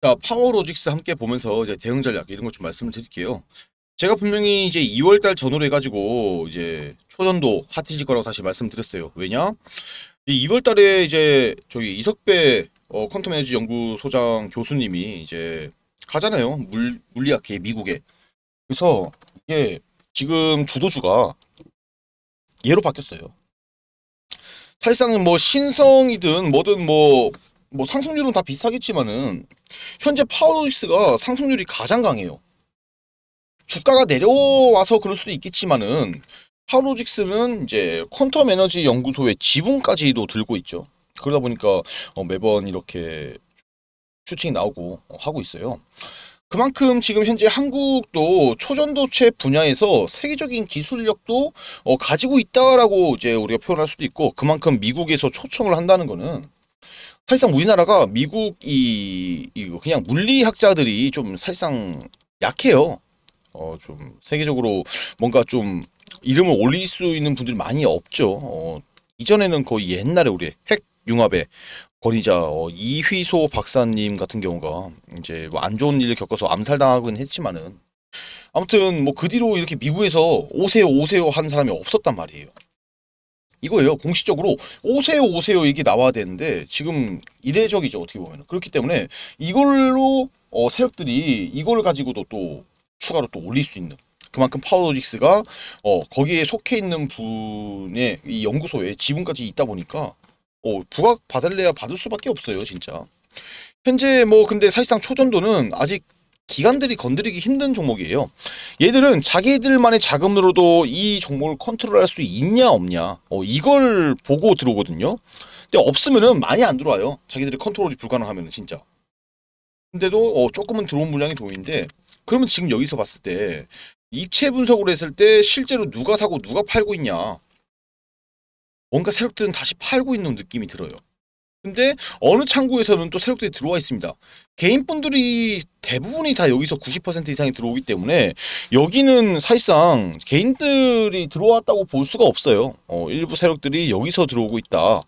자, 그러니까 파워로직스 함께 보면서 이제 대응 전략 이런 것 좀 말씀을 드릴게요. 제가 분명히 이제 2월달 전후로 해가지고 이제 초전도 핫해질 거라고 다시 말씀드렸어요. 왜냐? 2월달에 이제 저기 이석배 어, 퀀텀 에너지 연구소장 교수님이 이제 가잖아요. 물, 물리학계 미국에. 그래서 이게 지금 주도주가 얘로 바뀌었어요. 사실상 뭐 신성이든 뭐든 뭐뭐 상승률은 다 비슷하겠지만은 현재 파워로이스가 상승률이 가장 강해요. 주가가 내려와서 그럴 수도 있겠지만은 파로직스는 이제 퀀텀 에너지 연구소의 지분까지도 들고 있죠. 그러다 보니까 어, 매번 이렇게 슈팅이 나오고 어, 하고 있어요. 그만큼 지금 현재 한국도 초전도체 분야에서 세계적인 기술력도 어, 가지고 있다라고 이제 우리가 표현할 수도 있고 그만큼 미국에서 초청을 한다는 거는 사실상 우리나라가 미국이 이 그냥 물리학자들이 좀 사실상 약해요. 어, 좀 세계적으로 뭔가 좀 이름을 올릴 수 있는 분들이 많이 없죠. 어, 이전에는 거의 옛날에 우리 핵 융합의 권위자 어, 이휘소 박사님 같은 경우가 이제 뭐 안 좋은 일을 겪어서 암살당하긴 했지만은 아무튼 뭐 그 뒤로 이렇게 미국에서 오세요 오세요 한 사람이 없었단 말이에요. 이거예요. 공식적으로 오세요 오세요 이게 나와야 되는데 지금 이례적이죠 어떻게 보면 그렇기 때문에 이걸로 어, 세력들이 이걸 가지고도 또 추가로 또 올릴 수 있는 그만큼 파워로직스가 어, 거기에 속해 있는 분의 이 연구소에 지분까지 있다 보니까 어, 부각 받을래야 받을 수밖에 없어요 진짜 현재 뭐 근데 사실상 초전도는 아직 기관들이 건드리기 힘든 종목이에요. 얘들은 자기들만의 자금으로도 이 종목을 컨트롤할 수 있냐 없냐 어, 이걸 보고 들어오거든요. 근데 없으면 많이 안 들어와요. 자기들이 컨트롤이 불가능하면 진짜. 근데도 어, 조금은 들어온 물량이 보이는데 그러면 지금 여기서 봤을 때 입체 분석을 했을 때 실제로 누가 사고 누가 팔고 있냐 뭔가 새롭들은 다시 팔고 있는 느낌이 들어요. 근데 어느 창구에서는 또 세력들이 들어와 있습니다. 개인분들이 대부분이 다 여기서 90% 이상이 들어오기 때문에 여기는 사실상 개인들이 들어왔다고 볼 수가 없어요. 어, 일부 세력들이 여기서 들어오고 있다.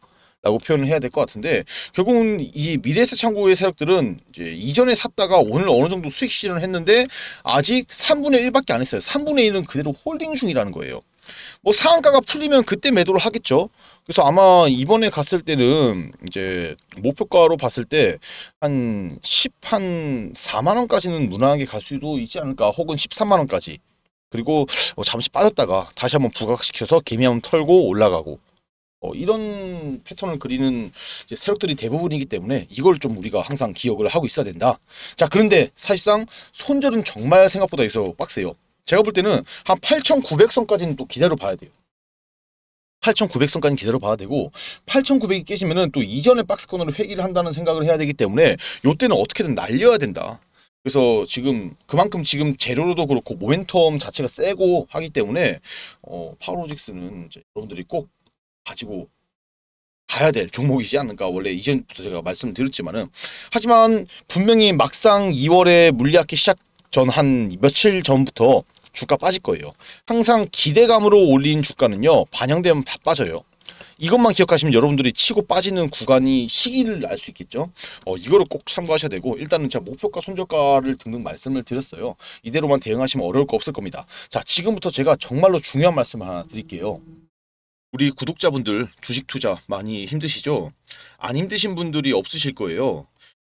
라고 표현을 해야 될 것 같은데 결국은 이 미래세 창구의 세력들은 이제 이전에 샀다가 오늘 어느 정도 수익 실현을 했는데 아직 3분의 1밖에 안 했어요. 3분의 1은 그대로 홀딩 중이라는 거예요. 뭐 상한가가 풀리면 그때 매도를 하겠죠. 그래서 아마 이번에 갔을 때는 이제 목표가로 봤을 때 한 10 한 4만 원까지는 무난하게 갈 수도 있지 않을까. 혹은 13만 원까지. 그리고 어, 잠시 빠졌다가 다시 한번 부각시켜서 개미 한번 털고 올라가고 어, 이런 패턴을 그리는 세력들이 대부분이기 때문에 이걸 좀 우리가 항상 기억을 하고 있어야 된다. 자 그런데 사실상 손절은 정말 생각보다 해서 빡세요. 제가 볼 때는 한 8,900선까지는 또 기다려 봐야 돼요. 8,900선까지 기다려 봐야 되고 8,900이 깨지면또 이전의 박스권으로 회귀를 한다는 생각을 해야 되기 때문에 요때는 어떻게든 날려야 된다. 그래서 지금 그만큼 지금 재료로도 그렇고 모멘텀 자체가 세고 하기 때문에 어, 파워로직스는 여러분들이 꼭 가지고 가야 될 종목이지 않을까 원래 이전부터 제가 말씀드렸지만은 하지만 분명히 막상 2월에 물리학기 시작 전한 며칠 전부터 주가 빠질 거예요. 항상 기대감으로 올린 주가는요. 반영되면 다 빠져요. 이것만 기억하시면 여러분들이 치고 빠지는 구간이 시기를 알 수 있겠죠. 어, 이거를 꼭 참고하셔야 되고 일단은 제가 목표가 손절가를 등등 말씀을 드렸어요. 이대로만 대응하시면 어려울 거 없을 겁니다. 자 지금부터 제가 정말로 중요한 말씀 하나 드릴게요. 우리 구독자분들 주식 투자 많이 힘드시죠? 안 힘드신 분들이 없으실 거예요.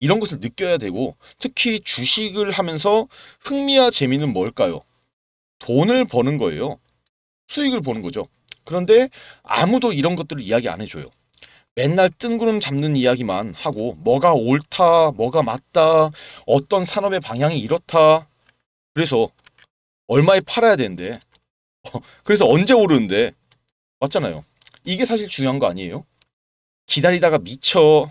이런 것을 느껴야 되고 특히 주식을 하면서 흥미와 재미는 뭘까요? 돈을 버는 거예요. 수익을 보는 거죠. 그런데 아무도 이런 것들을 이야기 안 해줘요. 맨날 뜬구름 잡는 이야기만 하고 뭐가 옳다, 뭐가 맞다, 어떤 산업의 방향이 이렇다. 그래서 얼마에 팔아야 되는데 어, 그래서 언제 오르는데 맞잖아요. 이게 사실 중요한 거 아니에요? 기다리다가 미쳐